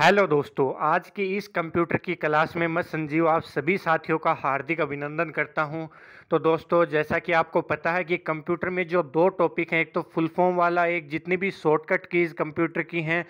hello दोस्तों आज की इस कंप्यूटर की क्लास में मैं संजीव आप सभी साथियों का हार्दिक अभिनंदन करता हूं तो दोस्तों जैसा कि आपको पता है कि कंप्यूटर में जो दो टॉपिक हैं एक तो फुल फॉर्म वाला एक जितनी भी शॉर्टकट कीज कंप्यूटर की हैं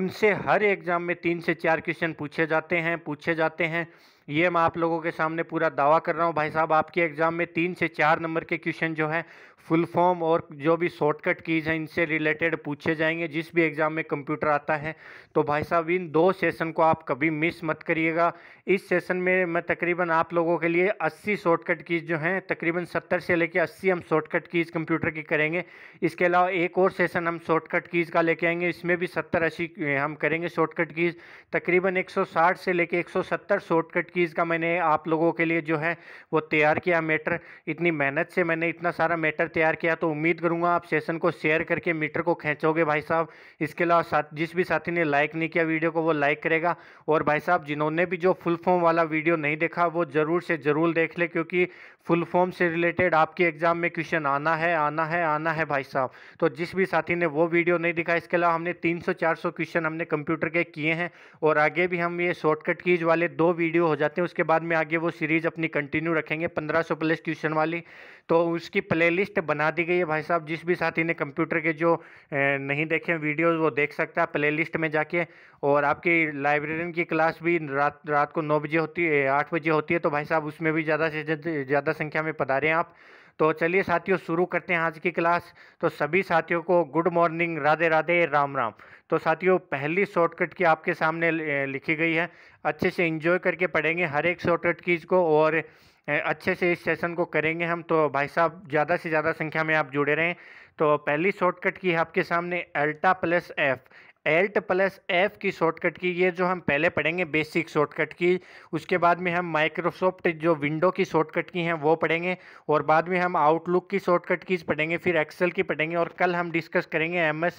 उनसे हर एग्ज़ाम में तीन से चार क्वेश्चन पूछे जाते हैं पूछे जाते हैं ये मैं आप लोगों के सामने पूरा दावा कर रहा हूँ भाई साहब आपके एग्ज़ाम में तीन से चार नंबर के क्वेश्चन जो हैं फुल फॉर्म और जो भी शॉर्टकट कीज हैं इनसे रिलेटेड पूछे जाएंगे जिस भी एग्ज़ाम में कंप्यूटर आता है तो भाई साहब इन दो सेशन को आप कभी मिस मत करिएगा इस सेशन में मैं तकरीबन आप लोगों के लिए अस्सी शॉर्टकट कीज जो हैं तकरीबन सत्तर से लेकर अस्सी हम शॉर्टकट कीज कंप्यूटर की करेंगे इसके अलावा एक और सेशन हम शॉर्टकट कीज का लेके आएंगे इसमें भी सत्तर अस्सी हम करेंगे शॉर्टकट कीज तकरीबन एक से लेकर एक शॉर्टकट कीज चीज़ का मैंने आप लोगों के लिए जो है वो तैयार किया मीटर इतनी मेहनत से मैंने इतना सारा मीटर तैयार किया तो उम्मीद करूँगा आप सेशन को शेयर करके मीटर को खींचोगे भाई साहब इसके अलावा साथ जिस भी साथी ने लाइक नहीं किया वीडियो को वो लाइक करेगा और भाई साहब जिन्होंने भी जो फुल फॉर्म वाला वीडियो नहीं देखा वो ज़रूर से ज़रूर देख ले क्योंकि फुल फॉर्म से रिलेटेड आपके एग्जाम में क्वेश्चन आना है आना है आना है भाई साहब तो जिस भी साथी ने वो वीडियो नहीं दिखा इसके अलावा हमने 300-400 क्वेश्चन हमने कंप्यूटर के किए हैं और आगे भी हम ये शॉर्टकट कीज वाले दो वीडियो हो जाते हैं उसके बाद में आगे वो सीरीज अपनी कंटिन्यू रखेंगे पंद्रह प्लस क्वेश्चन वाली तो उसकी प्लेलिस्ट बना दी गई है भाई साहब जिस भी साथी ने कंप्यूटर के जो नहीं देखे वीडियोज़ वो देख सकता है प्लेलिस्ट में जाके और आपकी लाइब्रेरियन की क्लास भी रात रात को नौ बजे होती है आठ बजे होती है तो भाई साहब उसमें भी ज़्यादा से ज़्यादा संख्या में पधारें आप तो चलिए साथियों शुरू करते हैं आज की क्लास तो सभी साथियों को गुड मॉर्निंग राधे राधे राम राम तो साथियों पहली शॉर्टकट की आपके सामने लिखी गई है अच्छे से इंजॉय करके पढ़ेंगे हर एक शॉर्टकट कीज को और अच्छे से इस सेशन को करेंगे हम तो भाई साहब ज़्यादा से ज़्यादा संख्या में आप जुड़े रहें तो पहली शॉर्टकट की है आपके सामने Alt plus F Alt plus F की शॉर्टकट की ये जो हम पहले पढ़ेंगे बेसिक शॉर्टकट की उसके बाद में हम माइक्रोसॉफ्ट जो विंडो की शॉर्टकट की हैं वो पढ़ेंगे और बाद में हम आउटलुक की शॉर्टकट कीज पढ़ेंगे फिर एक्सेल की पढ़ेंगे और कल हम डिस्कस करेंगे एमएस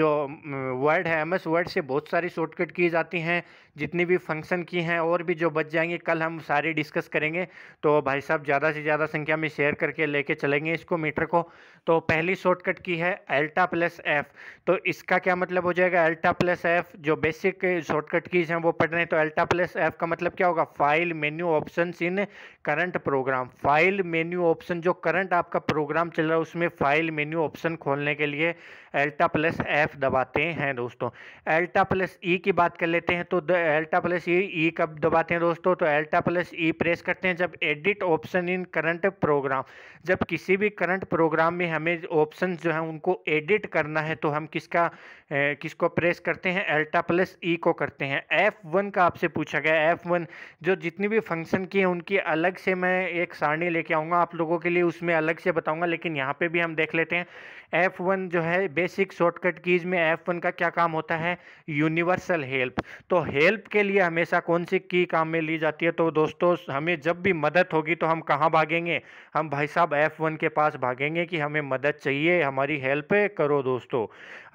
जो वर्ड है एमएस वर्ड से बहुत सारी शॉर्टकट कीज आती हैं जितनी भी फंक्शन की हैं और भी जो बच जाएंगे कल हम सारे डिस्कस करेंगे तो भाई साहब ज़्यादा से ज़्यादा संख्या में शेयर करके लेके चलेंगे इसको मीटर को तो पहली शॉर्टकट की है एल्टा प्लस एफ तो इसका क्या मतलब हो जाएगा एल्टा प्लस एफ जो बेसिक शॉर्टकट कीज हैं वो पढ़ रहे हैं तो एल्टा प्लस एफ का मतलब क्या होगा file menu option in current program file menu option जो करंट आपका प्रोग्राम चल रहा है उसमें फाइल मेन्यू ऑप्शन खोलने के लिए एल्टा प्लस एफ दबाते हैं दोस्तों एल्टा प्लस ई की बात कर लेते हैं तो the Alt plus E E कब दबाते हैं दोस्तों तो एल्टा प्लस ई प्रेस करते हैं जब edit option in current program जब किसी भी करंट प्रोग्राम में हमें ऑप्शन जो है उनको एडिट करना है तो हम किसका ए, किसको प्रेस करते हैं एल्टा प्लस ई को करते हैं एफ़ वन का आपसे पूछा गया एफ़ वन जो जितनी भी फंक्शन की है उनकी अलग से मैं एक सारणी लेके आऊँगा आप लोगों के लिए उसमें अलग से बताऊँगा लेकिन यहाँ पर भी हम देख लेते हैं एफ़ वन जो है बेसिक शॉर्टकट कीज़ में एफ़ वन का क्या काम होता है यूनिवर्सल हेल्प तो हेल्प हेल्प के लिए हमेशा कौन सी की काम में ली जाती है तो दोस्तों हमें जब भी मदद होगी तो हम कहाँ भागेंगे हम भाई साहब एफ वन के पास भागेंगे कि हमें मदद चाहिए हमारी हेल्प करो दोस्तों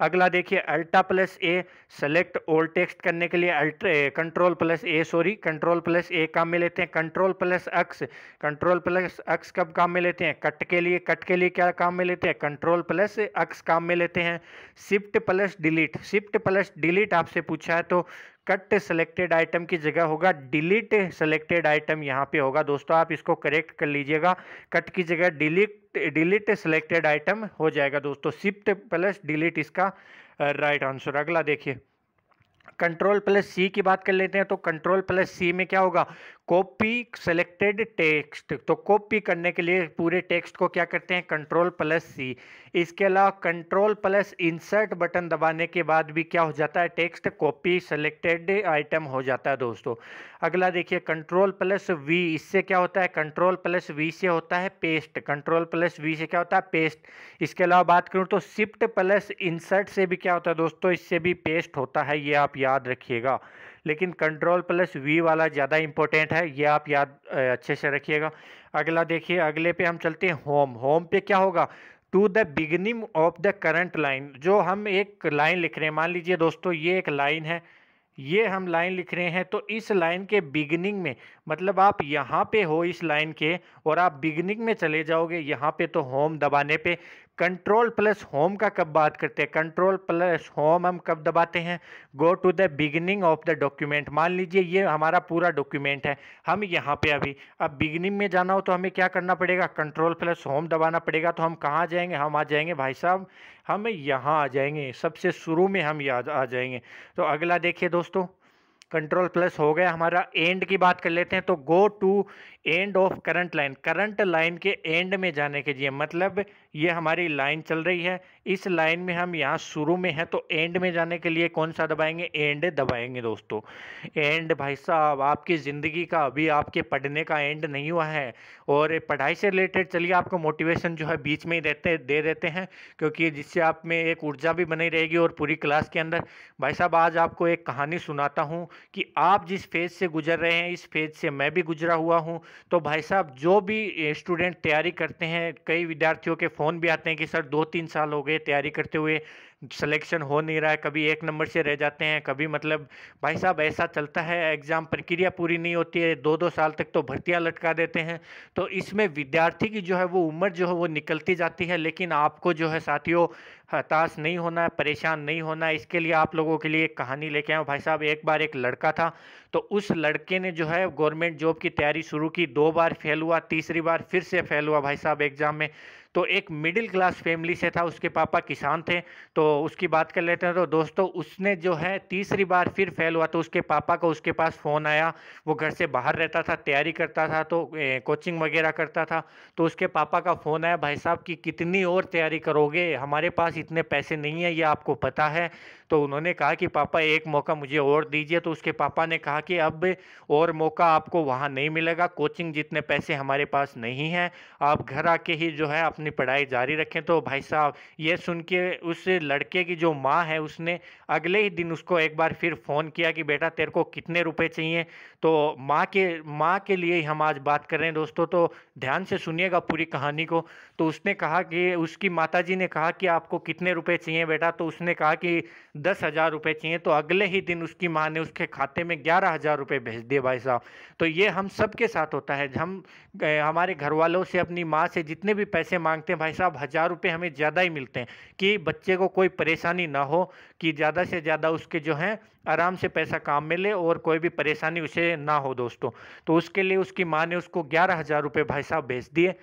अगला देखिए Alt plus A select all text करने के लिए Alt control plus A sorry control plus A काम में लेते हैं control plus X control plus X कब काम में लेते हैं कट के लिए कट के लिए क्या काम में लेते हैं कंट्रोल प्लस अक्स काम में लेते हैं shift plus delete shift plus delete आपसे पूछा है तो कट सेलेक्टेड आइटम की जगह होगा डिलीट सेलेक्टेड आइटम यहाँ पे होगा दोस्तों आप इसको करेक्ट कर लीजिएगा कट की जगह डिलीट डिलीट सेलेक्टेड आइटम हो जाएगा दोस्तों शिफ्ट प्लस डिलीट इसका राइट आंसर अगला देखिए कंट्रोल प्लस सी की बात कर लेते हैं तो कंट्रोल प्लस सी में क्या होगा कॉपी सेलेक्टेड टेक्स्ट तो कॉपी करने के लिए पूरे टेक्स्ट को क्या करते हैं कंट्रोल प्लस सी इसके अलावा कंट्रोल प्लस इंसर्ट बटन दबाने के बाद भी क्या हो जाता है टेक्स्ट कॉपी सेलेक्टेड आइटम हो जाता है दोस्तों अगला देखिए कंट्रोल प्लस वी इससे क्या होता है कंट्रोल प्लस वी से होता है पेस्ट कंट्रोल प्लस वी से क्या होता है पेस्ट इसके अलावा बात करूँ तो शिफ्ट प्लस इंसर्ट से भी क्या होता है दोस्तों इससे भी पेस्ट होता है ये आप याद रखिएगा लेकिन कंट्रोल प्लस वी वाला ज़्यादा इंपॉर्टेंट है ये आप याद अच्छे से रखिएगा अगला देखिए अगले पे हम चलते हैं होम होम पे क्या होगा to the beginning of the current line जो हम एक लाइन लिख रहे हैं मान लीजिए दोस्तों ये एक लाइन है ये हम लाइन लिख रहे हैं तो इस लाइन के बिगनिंग में मतलब आप यहाँ पे हो इस लाइन के और आप बिगनिंग में चले जाओगे यहाँ पे तो होम दबाने पे कंट्रोल प्लस होम का कब बात करते हैं कंट्रोल प्लस होम हम कब दबाते हैं go to the beginning of the document मान लीजिए ये हमारा पूरा डॉक्यूमेंट है हम यहाँ पे अभी अब बिगिनिंग में जाना हो तो हमें क्या करना पड़ेगा कंट्रोल प्लस होम दबाना पड़ेगा तो हम कहाँ जाएंगे हम आ जाएंगे भाई साहब हम यहाँ आ जाएंगे सबसे शुरू में हम आ जाएंगे तो अगला देखिए दोस्तों कंट्रोल प्लस हो गया हमारा एंड की बात कर लेते हैं तो go to end of current line current line के एंड में जाने के लिए मतलब ये हमारी लाइन चल रही है इस लाइन में हम यहाँ शुरू में हैं तो एंड में जाने के लिए कौन सा दबाएंगे एंड दबाएंगे दोस्तों एंड भाई साहब आपकी ज़िंदगी का अभी आपके पढ़ने का एंड नहीं हुआ है और पढ़ाई से रिलेटेड चलिए आपको मोटिवेशन जो है बीच में ही देते दे देते हैं क्योंकि जिससे आप में एक ऊर्जा भी बनी रहेगी और पूरी क्लास के अंदर भाई साहब आज आपको एक कहानी सुनाता हूँ कि आप जिस फेज से गुजर रहे हैं इस फेज से मैं भी गुजरा हुआ हूँ तो भाई साहब जो भी स्टूडेंट तैयारी करते हैं कई विद्यार्थियों के फ़ोन भी आते हैं कि सर दो तीन साल हो गए तैयारी करते हुए सिलेक्शन हो नहीं रहा है कभी एक नंबर से रह जाते हैं कभी मतलब भाई साहब ऐसा चलता है एग्ज़ाम प्रक्रिया पूरी नहीं होती है दो दो साल तक तो भर्तियाँ लटका देते हैं तो इसमें विद्यार्थी की जो है वो उम्र जो है वो निकलती जाती है लेकिन आपको जो है साथियों हताश नहीं होना है परेशान नहीं होना है इसके लिए आप लोगों के लिए एक कहानी लेके आया भाई साहब एक बार एक लड़का था तो उस लड़के ने जो है गवर्नमेंट जॉब की तैयारी शुरू की दो बार फेल हुआ तीसरी बार फिर से फेल हुआ भाई साहब एग्ज़ाम में तो एक मिडिल क्लास फैमिली से था उसके पापा किसान थे तो उसकी बात कर लेते हैं तो दोस्तों उसने जो है तीसरी बार फिर फेल हुआ तो उसके पापा को उसके पास फ़ोन आया वो घर से बाहर रहता था तैयारी करता था तो ए, कोचिंग वगैरह करता था तो उसके पापा का फ़ोन आया भाई साहब कि कितनी और तैयारी करोगे हमारे पास इतने पैसे नहीं है ये आपको पता है तो उन्होंने कहा कि पापा एक मौका मुझे और दीजिए तो उसके पापा ने कहा कि अब और मौका आपको वहाँ नहीं मिलेगा कोचिंग जितने पैसे हमारे पास नहीं हैं आप घर आके ही जो है अपनी पढ़ाई जारी रखें तो भाई साहब ये सुन के उस लड़के की जो माँ है उसने अगले ही दिन उसको एक बार फिर फ़ोन किया कि बेटा तेरे को कितने रुपये चाहिए तो माँ के माँ के लिए हम आज बात कर रहे हैं दोस्तों तो ध्यान से सुनिएगा पूरी कहानी को तो उसने कहा कि उसकी माता ने कहा कि आपको कितने रुपये चाहिए बेटा तो उसने कहा कि दस हज़ार रुपये चाहिए तो अगले ही दिन उसकी माँ ने उसके खाते में ग्यारह हज़ार रुपये भेज दिए भाई साहब तो ये हम सब के साथ होता है हम हमारे घर वालों से अपनी माँ से जितने भी पैसे मांगते हैं भाई साहब हज़ार रुपये हमें ज़्यादा ही मिलते हैं कि बच्चे को कोई परेशानी ना हो कि ज़्यादा से ज़्यादा उसके जो हैं आराम से पैसा काम में ले और कोई भी परेशानी उसे ना हो दोस्तों तो उसके लिए उसकी माँ ने उसको ग्यारह हज़ार रुपये भाई साहब भेज दिए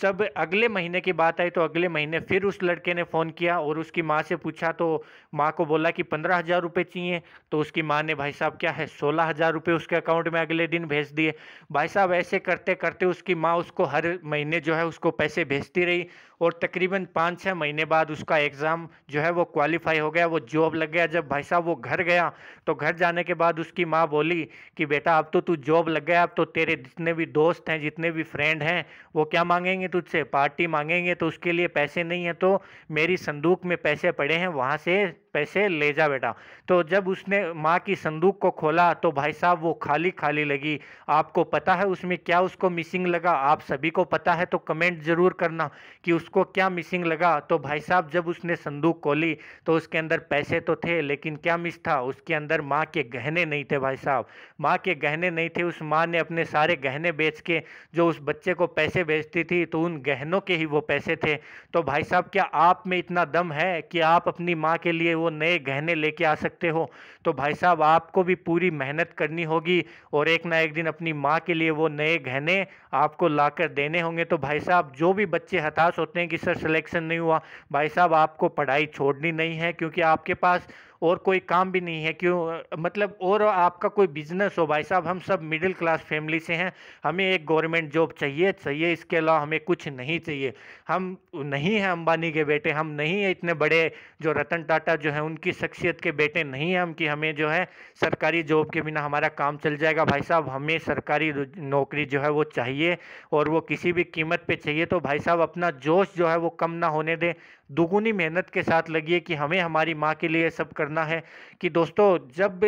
जब अगले महीने की बात आई तो अगले महीने फिर उस लड़के ने फ़ोन किया और उसकी माँ से पूछा तो माँ को बोला कि पंद्रह हज़ार रुपये चाहिए तो उसकी माँ ने भाई साहब क्या है सोलह हज़ार रुपये उसके अकाउंट में अगले दिन भेज दिए भाई साहब ऐसे करते करते उसकी माँ उसको हर महीने जो है उसको पैसे भेजती रही और तकरीबन पाँच छः महीने बाद उसका एग्ज़ाम जो है वो क्वालिफाई हो गया वो जॉब लग गया जब भाई साहब वो घर गया तो घर जाने के बाद उसकी माँ बोली कि बेटा अब तो तू जॉब लग गया अब तो तेरे जितने भी दोस्त हैं जितने भी फ्रेंड हैं वो क्या मांगे मांगेंगे तुझसे पार्टी मांगेंगे तो उसके लिए पैसे नहीं है तो मेरी संदूक में पैसे पड़े हैं वहाँ से पैसे ले जा बेटा तो जब उसने माँ की संदूक को खोला तो भाई साहब वो खाली खाली लगी आपको पता है उसमें क्या उसको मिसिंग लगा आप सभी को पता है तो कमेंट ज़रूर करना कि उसको क्या मिसिंग लगा तो भाई साहब जब उसने संदूक खोली तो उसके अंदर पैसे तो थे लेकिन क्या मिस था उसके अंदर माँ के गहने नहीं थे भाई साहब माँ के गहने नहीं थे उस माँ ने अपने सारे गहने बेच के जो उस बच्चे को पैसे बेचती थी तो उन गहनों के ही वो पैसे थे तो भाई साहब क्या आप में इतना दम है कि आप अपनी माँ के लिए वो नए गहने लेके आ सकते हो तो भाई साहब आपको भी पूरी मेहनत करनी होगी और एक ना एक दिन अपनी माँ के लिए वो नए गहने आपको लाकर देने होंगे तो भाई साहब जो भी बच्चे हताश होते हैं कि सर सिलेक्शन नहीं हुआ भाई साहब आपको पढ़ाई छोड़नी नहीं है क्योंकि आपके पास और कोई काम भी नहीं है क्यों मतलब और आपका कोई बिजनेस हो भाई साहब हम सब मिडिल क्लास फैमिली से हैं हमें एक गवर्नमेंट जॉब चाहिए चाहिए इसके अलावा हमें कुछ नहीं चाहिए हम नहीं हैं अंबानी के बेटे हम नहीं हैं इतने बड़े जो रतन टाटा जो हैं उनकी शख्सियत के बेटे नहीं हैं हम कि हमें जो है सरकारी जॉब के बिना हमारा काम चल जाएगा भाई साहब हमें सरकारी नौकरी जो है वो चाहिए और वो किसी भी कीमत पर चाहिए तो भाई साहब अपना जोश जो है वो कम ना होने दें दोगुनी मेहनत के साथ लगी है कि हमें हमारी माँ के लिए सब करना है कि दोस्तों जब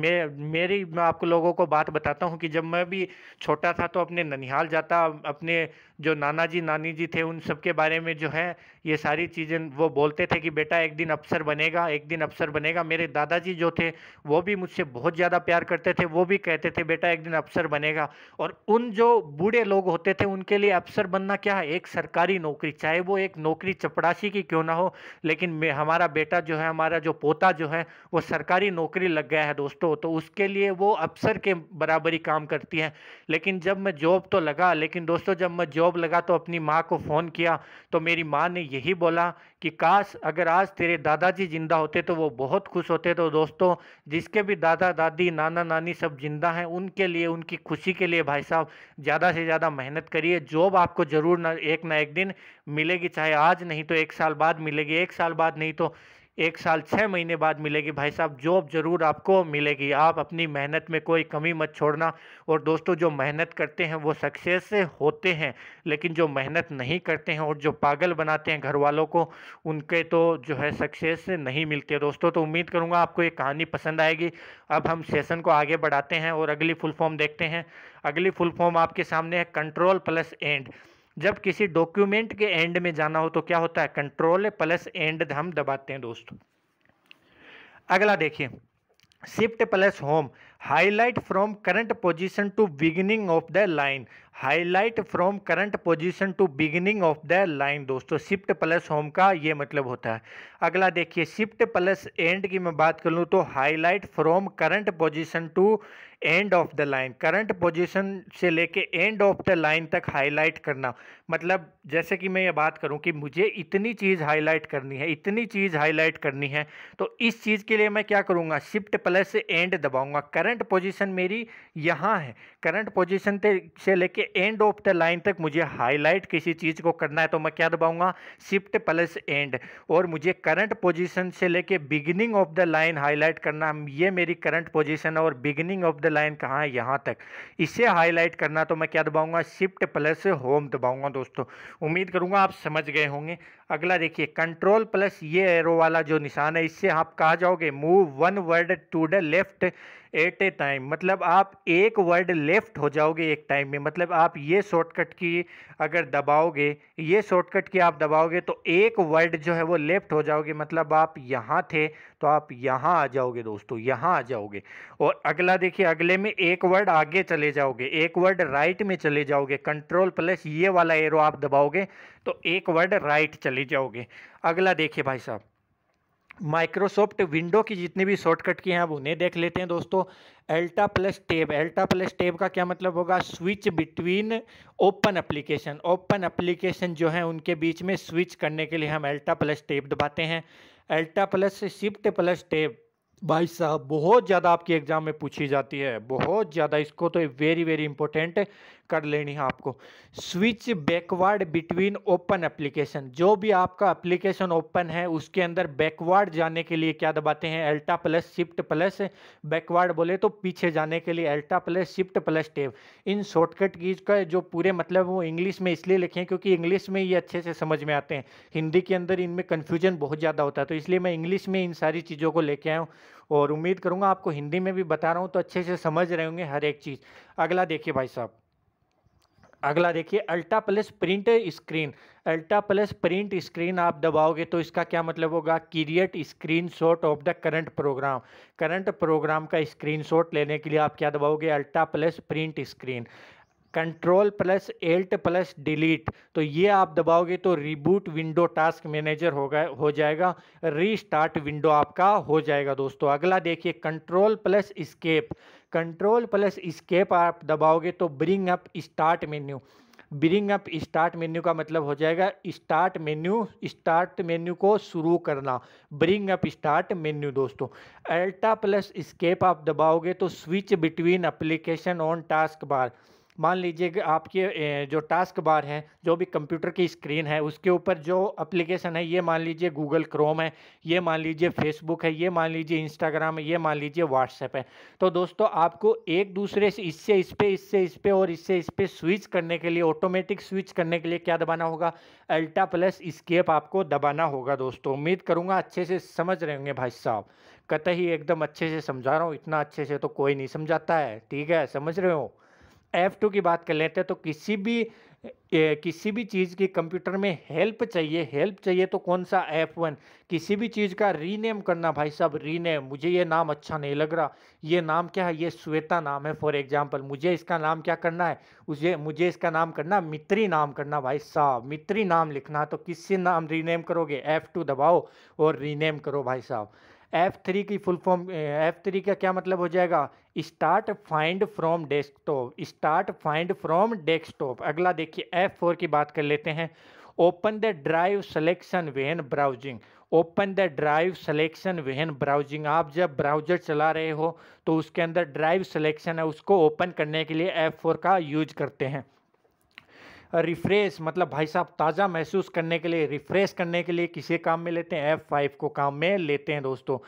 मैं मेरी मैं आपको लोगों को बात बताता हूँ कि जब मैं भी छोटा था तो अपने ननिहाल जाता अपने जो नाना जी नानी जी थे उन सब के बारे में जो है ये सारी चीज़ें वो बोलते थे कि बेटा एक दिन अफसर बनेगा एक दिन अफसर बनेगा मेरे दादाजी जो थे वो भी मुझसे बहुत ज़्यादा प्यार करते थे वो भी कहते थे बेटा एक दिन अफसर बनेगा और उन जो बूढ़े लोग होते थे उनके लिए अफसर बनना क्या है एक सरकारी नौकरी चाहे वो एक नौकरी चपड़ासी की क्यों ना हो लेकिन हमारा बेटा जो है हमारा जो पोता जो है वो सरकारी नौकरी लग गया है दोस्तों तो उसके लिए वो अफसर के बराबरी काम करती है लेकिन जब मैं जॉब तो लगा लेकिन दोस्तों जब मैं जॉब जॉब लगा तो अपनी माँ को फ़ोन किया तो मेरी माँ ने यही बोला कि काश अगर आज तेरे दादाजी ज़िंदा होते तो वो बहुत खुश होते तो दोस्तों जिसके भी दादा दादी नाना नानी सब ज़िंदा हैं उनके लिए उनकी खुशी के लिए भाई साहब ज़्यादा से ज़्यादा मेहनत करिए जॉब आपको ज़रूर ना एक ना एक दिन मिलेगी चाहे आज नहीं तो एक साल बाद मिलेगी एक साल बाद नहीं तो एक साल छः महीने बाद मिलेगी भाई साहब जॉब ज़रूर आपको मिलेगी आप अपनी मेहनत में कोई कमी मत छोड़ना और दोस्तों जो मेहनत करते हैं वो सक्सेस होते हैं लेकिन जो मेहनत नहीं करते हैं और जो पागल बनाते हैं घर वालों को उनके तो जो है सक्सेस नहीं मिलते दोस्तों तो उम्मीद करूँगा आपको ये कहानी पसंद आएगी अब हम सेशन को आगे बढ़ाते हैं और अगली फुल फॉर्म देखते हैं अगली फुल फॉर्म आपके सामने है कंट्रोल प्लस एंड जब किसी डॉक्यूमेंट के एंड में जाना हो तो क्या होता है कंट्रोल प्लस एंड हम दबाते हैं दोस्तों अगला देखिए shift plus home highlight from current position to beginning of the line highlight from current position to beginning of the line दोस्तों शिफ्ट प्लस होम का ये मतलब होता है अगला देखिए शिफ्ट प्लस एंड की मैं बात कर लूँ तो highlight from current position to end of the line current position से लेके एंड ऑफ द लाइन तक हाईलाइट करना मतलब जैसे कि मैं ये बात करूँ कि मुझे इतनी चीज़ हाईलाइट करनी है इतनी चीज़ हाईलाइट करनी है तो इस चीज़ के लिए मैं क्या करूँगा शिफ्ट प्लस एंड दबाऊँगा करंट पोजिशन मेरी यहाँ है करंट पोजीशन से लेके एंड ऑफ द लाइन तक मुझे हाईलाइट किसी चीज़ को करना है तो मैं क्या दबाऊंगा शिफ्ट प्लस एंड और मुझे करंट पोजीशन से लेके beginning of the line highlight करना ये मेरी करंट पोजीशन है और बिगिनिंग ऑफ द लाइन कहाँ है यहाँ तक इसे हाईलाइट करना तो मैं क्या दबाऊंगा शिफ्ट प्लस होम दबाऊँगा दोस्तों उम्मीद करूँगा आप समझ गए होंगे अगला देखिए कंट्रोल प्लस ये एरो वाला जो निशान है इससे आप कहा जाओगे move one word to the left at a time मतलब आप एक वर्ड लेफ्ट हो जाओगे एक टाइम में मतलब आप ये शॉर्टकट की अगर दबाओगे ये शॉर्टकट की आप दबाओगे तो एक वर्ड जो है वो लेफ्ट हो जाओगे मतलब आप यहाँ थे तो आप यहाँ आ जाओगे दोस्तों यहाँ आ जाओगे और अगला देखिए अगले में एक वर्ड आगे चले जाओगे एक वर्ड राइट में चले जाओगे कंट्रोल प्लस ये वाला एरो आप दबाओगे तो एक वर्ड राइट चले जाओगे अगला देखिए भाई साहब माइक्रोसॉफ्ट विंडो की जितनी भी शॉर्टकट की हैं आप उन्हें देख लेते हैं दोस्तों Alt plus tab Alt plus tab का क्या मतलब होगा switch between open application open application जो है उनके बीच में स्विच करने के लिए हम एल्टा प्लस टेब दबाते हैं Alt plus shift plus tab भाई साहब बहुत ज़्यादा आपकी एग्ज़ाम में पूछी जाती है बहुत ज़्यादा इसको तो वेरी वेरी इंपॉर्टेंट कर लेनी है आपको switch backward between open application जो भी आपका एप्लीकेशन ओपन है उसके अंदर बैकवर्ड जाने के लिए क्या दबाते हैं Alt plus shift plus backward बोले तो पीछे जाने के लिए Alt plus shift plus tab इन शॉर्टकट कीज का जो पूरे मतलब वो इंग्लिश में इसलिए लिखे हैं क्योंकि इंग्लिश में ये अच्छे से समझ में आते हैं हिंदी के अंदर इनमें कन्फ्यूजन बहुत ज़्यादा होता है तो इसलिए मैं इंग्लिश में इन सारी चीज़ों को लेके आया हूँ और उम्मीद करूँगा आपको हिंदी में भी बता रहा हूँ तो अच्छे से समझ रहे होंगे हर एक चीज़ अगला देखिए भाई साहब अगला देखिए Alt plus print screen Alt plus print screen आप दबाओगे तो इसका क्या मतलब होगा create screenshot of the current program current program का स्क्रीनशॉट लेने के लिए आप क्या दबाओगे Alt plus print screen control plus Alt plus delete तो ये आप दबाओगे तो रिबूट विंडो टास्क मैनेजर होगा हो जाएगा रीस्टार्ट विंडो आपका हो जाएगा दोस्तों अगला देखिए control plus escape control plus escape आप दबाओगे तो bring up start menu bring up start menu का मतलब हो जाएगा स्टार्ट मेन्यू स्टार्ट मेन्यू को शुरू करना ब्रिंग अप स्टार्ट मेन्यू दोस्तों अल्टा प्लस स्केप आप दबाओगे तो switch between application on task bar मान लीजिए कि आपके जो टास्क बार हैं जो भी कंप्यूटर की स्क्रीन है उसके ऊपर जो अप्लीकेशन है ये मान लीजिए गूगल क्रोम है ये मान लीजिए फेसबुक है ये मान लीजिए इंस्टाग्राम है ये मान लीजिए व्हाट्सएप है तो दोस्तों आपको एक दूसरे से इससे इस पर इससे इस पर और इससे इस पर स्विच करने के लिए ऑटोमेटिक स्विच करने के लिए क्या दबाना होगा अल्टा प्लस स्केप आपको दबाना होगा दोस्तों उम्मीद करूँगा अच्छे से समझ रहे होंगे भाई साहब कतई एकदम अच्छे से समझा रहा हूँ इतना अच्छे से तो कोई नहीं समझाता है ठीक है समझ रहे हो एफ टू की बात कर लेते हैं तो किसी भी ए, किसी भी चीज़ की कंप्यूटर में हेल्प चाहिए हेल्प चाहिए तो कौन सा एफ वन किसी भी चीज़ का रीनेम करना भाई साहब रीनेम मुझे ये नाम अच्छा नहीं लग रहा ये नाम क्या है ये श्वेता नाम है फॉर एग्जांपल मुझे इसका नाम क्या करना है उसे मुझे इसका नाम करना मित्री नाम करना भाई साहब मित्री नाम लिखना तो किससे नाम रीनेम करोगे एफ़ टू दबाओ और रीनेम करो भाई साहब एफ थ्री की फुल फॉर्म एफ थ्री का क्या मतलब हो जाएगा start find from desktop start find from desktop अगला देखिए एफ फोर की बात कर लेते हैं open the drive selection when browsing open the drive selection when browsing आप जब ब्राउजर चला रहे हो तो उसके अंदर ड्राइव सेलेक्शन है उसको ओपन करने के लिए एफ फोर का यूज करते हैं रिफ्रेश मतलब भाई साहब ताज़ा महसूस करने के लिए रिफ्रेश करने के लिए किसे काम में लेते हैं एफ़ फाइव को काम में लेते हैं दोस्तों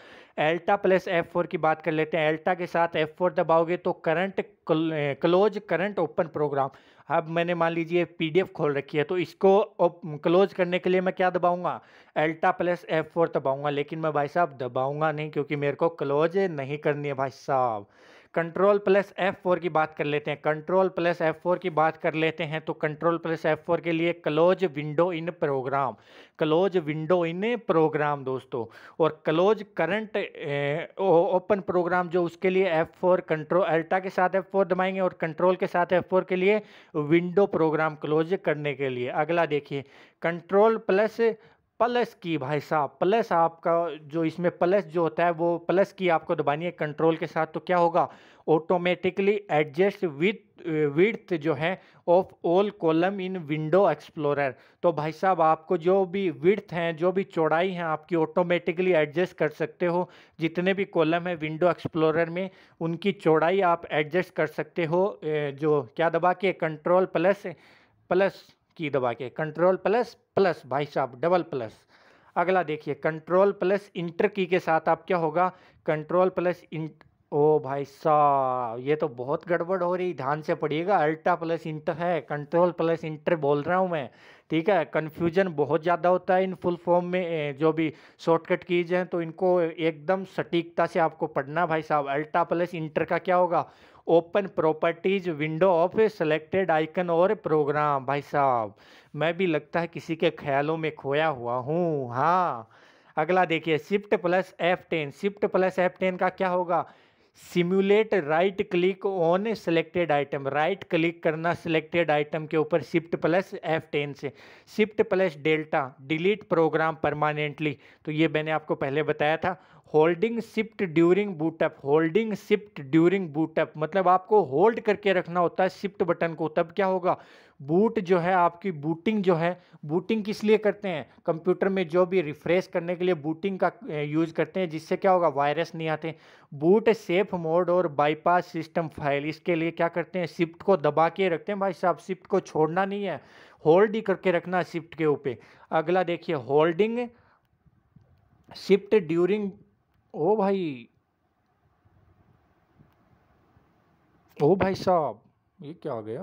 एल्टा प्लस एफ फोर की बात कर लेते हैं एल्टा के साथ एफ फोर दबाओगे तो current close current open program अब मैंने मान लीजिए एफ खोल रखी है तो इसको क्लोज करने के लिए मैं क्या दबाऊंगा एल्टा प्लस एफ फोर दबाऊंगा लेकिन मैं भाई साहब दबाऊंगा नहीं क्योंकि मेरे को क्लोज नहीं करनी है भाई साहब कंट्रोल प्लस एफ फोर की बात कर लेते हैं कंट्रोल प्लस एफ फोर की बात कर लेते हैं तो कंट्रोल प्लस एफ फोर के लिए close window in program close window in program दोस्तों और क्लोज करंट ओपन प्रोग्राम जो उसके लिए एफ फोर कंट्रोल अल्टा के साथ एफ फोर दबाएंगे और कंट्रोल के साथ एफ फोर के लिए विंडो प्रोग्राम क्लोज करने के लिए अगला देखिए कंट्रोल प्लस प्लस की भाई साहब प्लस आपका जो इसमें प्लस जो होता है वो प्लस की आपको दबानी है कंट्रोल के साथ तो क्या होगा ऑटोमेटिकली एडजस्ट विथ विथ जो है of all column in window explorer तो भाई साहब आपको जो भी विर्थ हैं जो भी चौड़ाई हैं आपकी ऑटोमेटिकली एडजस्ट कर सकते हो जितने भी कॉलम हैं विंडो एक्सप्लोरर में उनकी चौड़ाई आप एडजस्ट कर सकते हो जो क्या दबा के कंट्रोल प्लस प्लस की दबा के कंट्रोल प्लस प्लस भाई साहब डबल प्लस अगला देखिए कंट्रोल प्लस इंटर की के साथ आप क्या होगा कंट्रोल प्लस इंट ओ भाई साहब ये तो बहुत गड़बड़ हो रही ध्यान से पढ़िएगा अल्टा प्लस इंटर है कंट्रोल प्लस इंटर बोल रहा हूँ मैं ठीक है कन्फ्यूजन बहुत ज़्यादा होता है इन फुल फॉर्म में जो भी शॉर्टकट कीज हैं तो इनको एकदम सटीकता से आपको पढ़ना भाई साहब अल्टा प्लस इंटर का क्या होगा open properties window of selected icon और प्रोग्राम भाई साहब मैं भी लगता है किसी के ख्यालों में खोया हुआ हूँ हाँ अगला देखिए shift plus F ten shift plus F ten का क्या होगा simulate right click on selected item right click करना सिलेक्टेड आइटम के ऊपर शिफ्ट प्लस एफ टेन से shift plus delta delete program permanently तो ये मैंने आपको पहले बताया था holding shift during bootup holding shift during bootup मतलब आपको होल्ड करके रखना होता है शिफ्ट बटन को तब क्या होगा बूट जो है आपकी बूटिंग जो है बूटिंग किस लिए करते हैं कंप्यूटर में जो भी रिफ्रेश करने के लिए बूटिंग का यूज करते हैं जिससे क्या होगा वायरस नहीं आते बूट सेफ मोड और बाईपास सिस्टम फाइल इसके लिए क्या करते हैं शिफ्ट को दबा के रखते हैं भाई साहब शिफ्ट को छोड़ना नहीं है होल्ड ही करके रखना शिफ्ट के ऊपर अगला देखिए होल्डिंग शिफ्ट ड्यूरिंग ओ भाई ओ भाई साहब ये क्या हो गया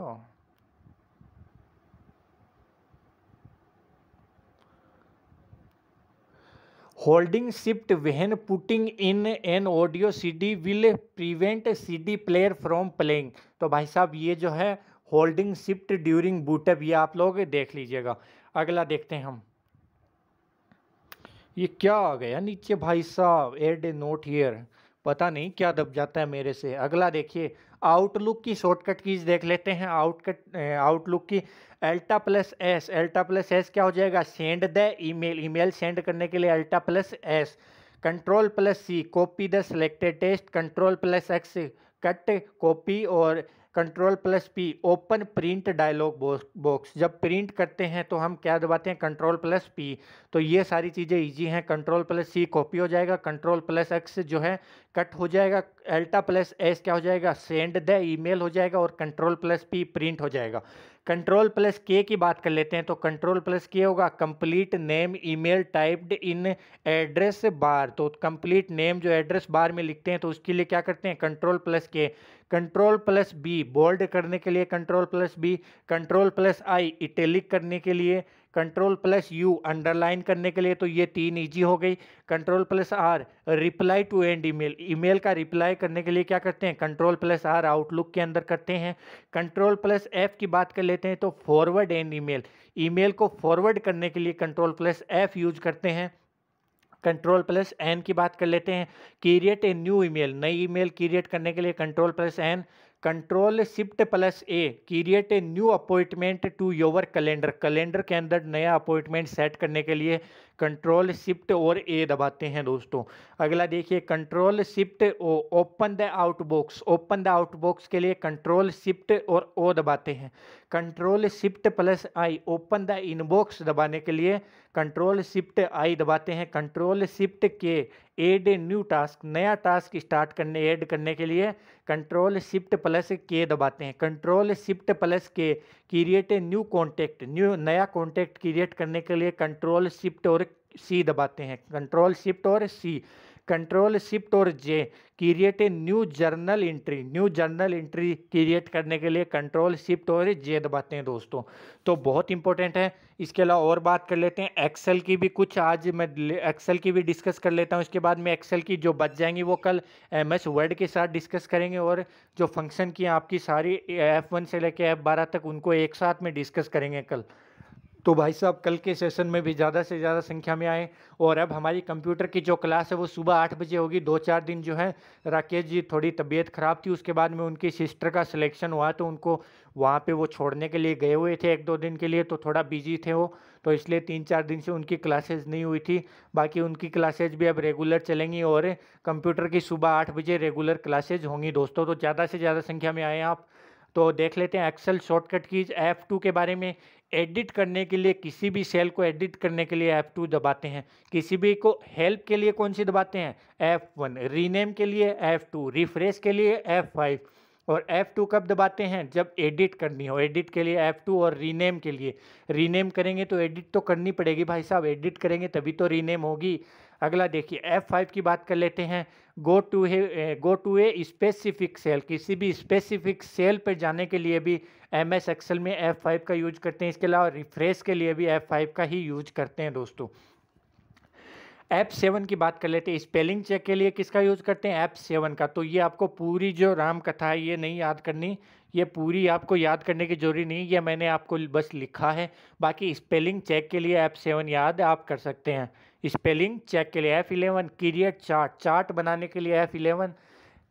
holding shift when putting in an audio CD will prevent C D player from playing तो भाई साहब ये जो है होल्डिंग शिफ्ट ड्यूरिंग बूटअप ये आप लोग देख लीजिएगा अगला देखते हैं हम ये क्या आ गया नीचे भाई साहब एड ए नोट हियर पता नहीं क्या दब जाता है मेरे से अगला देखिए आउटलुक की शॉर्टकट कीज देख लेते हैं आउटकट आउटलुक की Alt plus S Alt plus S क्या हो जाएगा send the email email send करने के लिए Alt plus S control plus C copy the selected text control plus X cut copy और control plus P open print dialog box जब print करते हैं तो हम क्या दबाते हैं कंट्रोल प्लस पी तो ये सारी चीज़ें इजी हैं कंट्रोल प्लस सी कॉपी हो जाएगा कंट्रोल प्लस एक्स जो है कट हो जाएगा एल्टा प्लस एस क्या हो जाएगा सेंड द ईमेल हो जाएगा और कंट्रोल प्लस पी प्रिंट हो जाएगा कंट्रोल प्लस के की बात कर लेते हैं तो कंट्रोल प्लस के होगा complete name email typed in address bar तो कंप्लीट नेम जो एड्रेस बार में लिखते हैं तो उसके लिए क्या करते हैं control plus K control plus B bold करने के लिए control plus B control plus I italic करने के लिए कंट्रोल प्लस यू अंडरलाइन करने के लिए तो ये तीन ईजी हो गई control plus R reply to an email email का रिप्लाई करने के लिए क्या करते हैं कंट्रोल प्लस आर आउटलुक के अंदर करते हैं कंट्रोल प्लस एफ की बात कर लेते हैं तो फॉरवर्ड एंड ईमेल ईमेल को फॉरवर्ड करने के लिए कंट्रोल प्लस एफ यूज करते हैं कंट्रोल प्लस एन की बात कर लेते हैं क्रिएट ए न्यू ईमेल नई ईमेल क्रिएट करने के लिए control plus N control shift plus A create a new appointment to your calendar calendar के अंदर नया अपॉइंटमेंट सेट करने के लिए कंट्रोल शिफ्ट और ए दबाते हैं दोस्तों अगला देखिए control shift O open the outbox open the outbox के लिए कंट्रोल शिफ्ट और ओ दबाते हैं control shift plus I open the inbox दबाने के लिए कंट्रोल शिफ्ट आई दबाते हैं control shift K add new task नया टास्क स्टार्ट करने ऐड करने के लिए कंट्रोल शिफ्ट प्लस के दबाते हैं control shift plus K create new contact new नया कॉन्टेक्ट क्रिएट करने के लिए कंट्रोल शिफ्ट और सी दबाते हैं कंट्रोल शिफ्ट और सी कंट्रोल शिफ्ट और J create a new journal entry new journal entry create करने के लिए कंट्रोल शिफ्ट और जे दबाते हैं दोस्तों तो बहुत इंपॉर्टेंट है इसके अलावा और बात कर लेते हैं एक्सेल की भी कुछ आज मैं एक्सेल की भी डिस्कस कर लेता हूँ इसके बाद में एक्सेल की जो बच जाएंगी वो कल एम एस वर्ड के साथ डिस्कस करेंगे और जो फंक्शन की आपकी सारी एफ़ वन से लेकर एफ़ बारह तक उनको एक साथ में डिस्कस करेंगे कल तो भाई साहब कल के सेशन में भी ज़्यादा से ज़्यादा संख्या में आए और अब हमारी कंप्यूटर की जो क्लास है वो सुबह आठ बजे होगी दो चार दिन जो है राकेश जी थोड़ी तबीयत ख़राब थी उसके बाद में उनकी सिस्टर का सिलेक्शन हुआ तो उनको वहाँ पे वो छोड़ने के लिए गए हुए थे एक दो दिन के लिए तो थोड़ा बिजी थे वो तो इसलिए तीन चार दिन से उनकी क्लासेज नहीं हुई थी बाकी उनकी क्लासेज भी अब रेगुलर चलेंगी और कंप्यूटर की सुबह आठ बजे रेगुलर क्लासेज होंगी दोस्तों तो ज़्यादा से ज़्यादा संख्या में आएँ आप तो देख लेते हैं Excel shortcut keys F two के बारे में एडिट करने के लिए किसी भी सेल को एडिट करने के लिए एफ़ टू दबाते हैं किसी भी को हेल्प के लिए कौन सी दबाते हैं एफ़ वन रीनेम के लिए एफ़ टू रिफ्रेश के लिए एफ़ फाइव और F2 कब दबाते हैं जब एडिट करनी हो एडिट के लिए F2 और रीनेम के लिए रीनेम करेंगे तो एडिट तो करनी पड़ेगी भाई साहब एडिट करेंगे तभी तो रीनेम होगी अगला देखिए F5 की बात कर लेते हैं गो टू है go to a specific cell किसी भी स्पेसिफिक सेल पर जाने के लिए भी एम एस एक्सल में एफ़ फाइव का यूज करते हैं इसके अलावा रिफ्रेश के लिए भी एफ़ फाइव का ही यूज करते हैं दोस्तों ऐप सेवन की बात कर लेते हैं स्पेलिंग चेक के लिए किसका यूज़ करते हैं ऐप सेवन का तो ये आपको पूरी जो राम कथा है ये नहीं याद करनी ये पूरी आपको याद करने की जरूरी नहीं ये मैंने आपको बस लिखा है बाकी स्पेलिंग चेक के लिए ऐप सेवन याद आप कर सकते हैं स्पेलिंग चेक के लिए F eleven create chart chart बनाने के लिए F eleven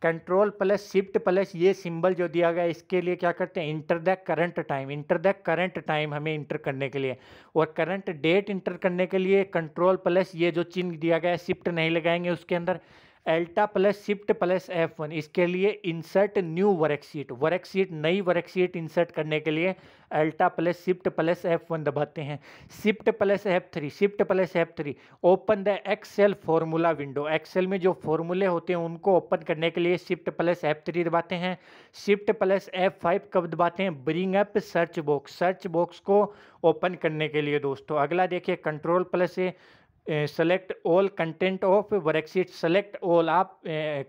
control plus shift plus ये सिंबल जो दिया गया इसके लिए क्या करते हैं enter the current time enter the current time हमें इंटर करने के लिए और करंट डेट इंटर करने के लिए कंट्रोल प्लस ये जो चिन्ह दिया गया है शिफ्ट नहीं लगाएंगे उसके अंदर alt plus shift plus F one इसके लिए इंसर्ट न्यू वर्कशीट वर्कशीट नई वर्कशीट इंसर्ट करने के लिए alt plus shift plus F one दबाते हैं shift plus F three shift plus F three open the Excel formula window Excel में जो फॉर्मूले होते हैं उनको ओपन करने के लिए शिफ्ट प्लस एफ थ्री दबाते हैं शिफ्ट प्लस एफ फाइव कब दबाते हैं bring up search box search box को ओपन करने के लिए दोस्तों अगला देखिए control plus A select all content of worksheet select all आप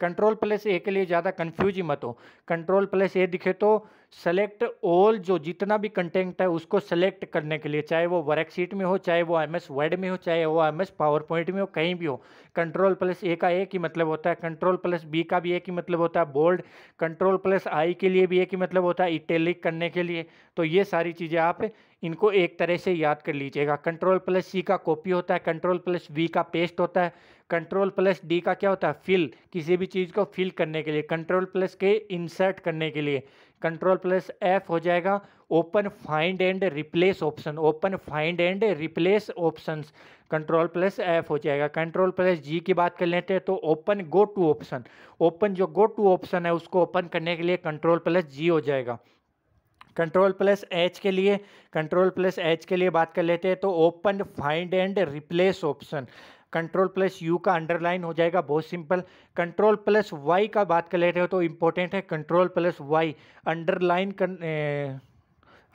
कंट्रोल प्लस ए के लिए ज़्यादा कन्फ्यूज ही मत हो कंट्रोल प्लस ए दिखे तो सेलेक्ट ऑल जो जितना भी कंटेंट है उसको सेलेक्ट करने के लिए चाहे वो वर्कशीट में हो चाहे वो एम एस वर्ड में हो चाहे वो एम एस पावर पॉइंट में हो कहीं भी हो कंट्रोल प्लस ए का एक ही मतलब होता है कंट्रोल प्लस बी का भी एक ही मतलब होता है बोल्ड कंट्रोल प्लस आई के लिए भी एक ही मतलब होता है इटेलिक करने के लिए तो ये सारी चीज़ें आप इनको एक तरह से याद कर लीजिएगा कंट्रोल प्लस सी का कॉपी होता है कंट्रोल प्लस वी का पेस्ट होता है कंट्रोल प्लस डी का क्या होता है फिल किसी भी चीज़ को फिल करने के लिए कंट्रोल प्लस के इंसर्ट करने के लिए कंट्रोल प्लस एफ हो जाएगा open find and replace option open find and replace option control plus F हो जाएगा कंट्रोल प्लस जी की बात कर लेते हैं तो open go to option open जो गो टू ऑप्शन है उसको ओपन करने के लिए कंट्रोल प्लस जी हो जाएगा कंट्रोल प्लस एच के लिए कंट्रोल प्लस एच के लिए बात कर लेते हैं तो open find and replace option control plus U का अंडरलाइन हो जाएगा बहुत सिंपल कंट्रोल प्लस वाई का बात कर लेते हो तो इम्पोर्टेंट है control plus Y underline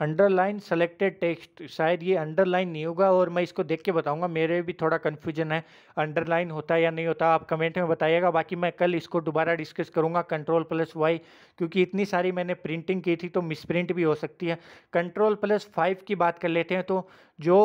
underline selected text शायद ये अंडरलाइन नहीं होगा और मैं इसको देख के बताऊंगा मेरे भी थोड़ा कन्फ्यूजन है अंडरलाइन होता है या नहीं होता आप कमेंट में बताइएगा बाकी मैं कल इसको दोबारा डिस्कस करूंगा कंट्रोल प्लस वाई क्योंकि इतनी सारी मैंने प्रिंटिंग की थी तो मिसप्रिंट भी हो सकती है कंट्रोल प्लस फाइव की बात कर लेते हैं तो जो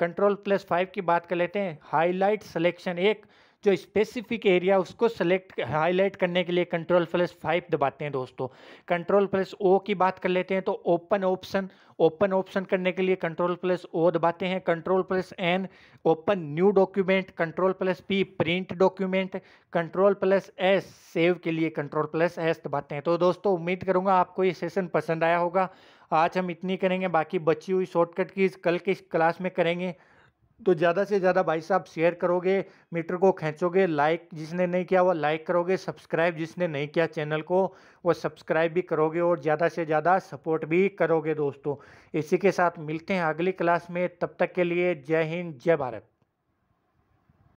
कंट्रोल प्लस फाइव की बात कर लेते हैं हाईलाइट सलेक्शन एक जो स्पेसिफिक एरिया उसको सेलेक्ट हाईलाइट करने के लिए कंट्रोल प्लस फाइव दबाते हैं दोस्तों कंट्रोल प्लस ओ की बात कर लेते हैं तो ओपन ऑप्शन ओपन ऑप्शन करने के लिए कंट्रोल प्लस ओ दबाते हैं control plus N open new document control plus P print document control plus S save के लिए कंट्रोल प्लस एस दबाते हैं तो दोस्तों उम्मीद करूँगा आपको ये सेशन पसंद आया होगा आज हम इतनी करेंगे बाकी बची हुई शॉर्टकट की कल की क्लास में करेंगे तो ज़्यादा से ज़्यादा भाई साहब शेयर करोगे मीटर को खींचोगे लाइक जिसने नहीं किया वो लाइक करोगे सब्सक्राइब जिसने नहीं किया चैनल को वो सब्सक्राइब भी करोगे और ज़्यादा से ज़्यादा सपोर्ट भी करोगे दोस्तों इसी के साथ मिलते हैं अगली क्लास में तब तक के लिए जय हिंद जय भारत